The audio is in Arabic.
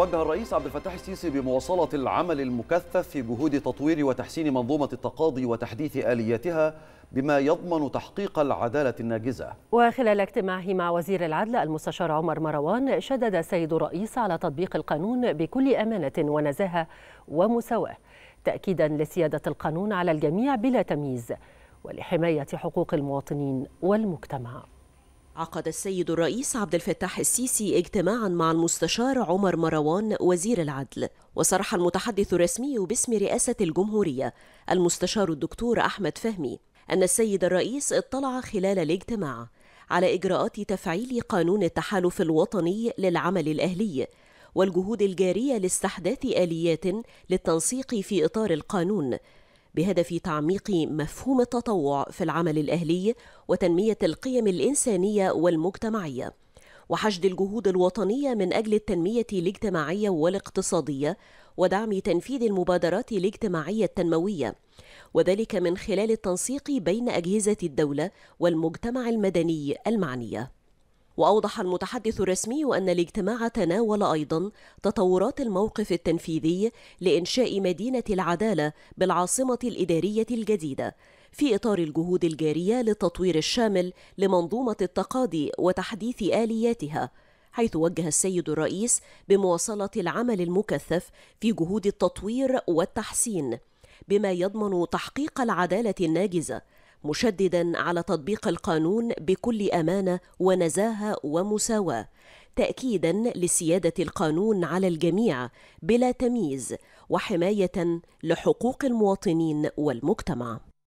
وجه الرئيس عبد الفتاح السيسي بمواصلة العمل المكثف في جهود تطوير وتحسين منظومة التقاضي وتحديث آلياتها بما يضمن تحقيق العدالة الناجزة وخلال اجتماعه مع وزير العدل المستشار عمر مروان شدد السيد الرئيس على تطبيق القانون بكل أمانة ونزاهة ومساواة تأكيدا لسيادة القانون على الجميع بلا تمييز ولحماية حقوق المواطنين والمجتمع عقد السيد الرئيس عبد الفتاح السيسي اجتماعا مع المستشار عمر مروان وزير العدل وصرح المتحدث الرسمي باسم رئاسة الجمهورية المستشار الدكتور أحمد فهمي أن السيد الرئيس اطلع خلال الاجتماع على إجراءات تفعيل قانون التحالف الوطني للعمل الأهلي والجهود الجارية لاستحداث آليات للتنسيق في إطار القانون بهدف تعميق مفهوم التطوع في العمل الأهلي وتنمية القيم الإنسانية والمجتمعية وحشد الجهود الوطنية من أجل التنمية الاجتماعية والاقتصادية ودعم تنفيذ المبادرات الاجتماعية التنموية وذلك من خلال التنسيق بين أجهزة الدولة والمجتمع المدني المعنية وأوضح المتحدث الرسمي أن الاجتماع تناول أيضا تطورات الموقف التنفيذي لإنشاء مدينة العدالة بالعاصمة الإدارية الجديدة في إطار الجهود الجارية للتطوير الشامل لمنظومة التقاضي وتحديث آلياتها حيث وجه السيد الرئيس بمواصلة العمل المكثف في جهود التطوير والتحسين بما يضمن تحقيق العدالة الناجزة مشددا على تطبيق القانون بكل امانه ونزاهه ومساواه تاكيدا لسياده القانون على الجميع بلا تمييز وحمايه لحقوق المواطنين والمجتمع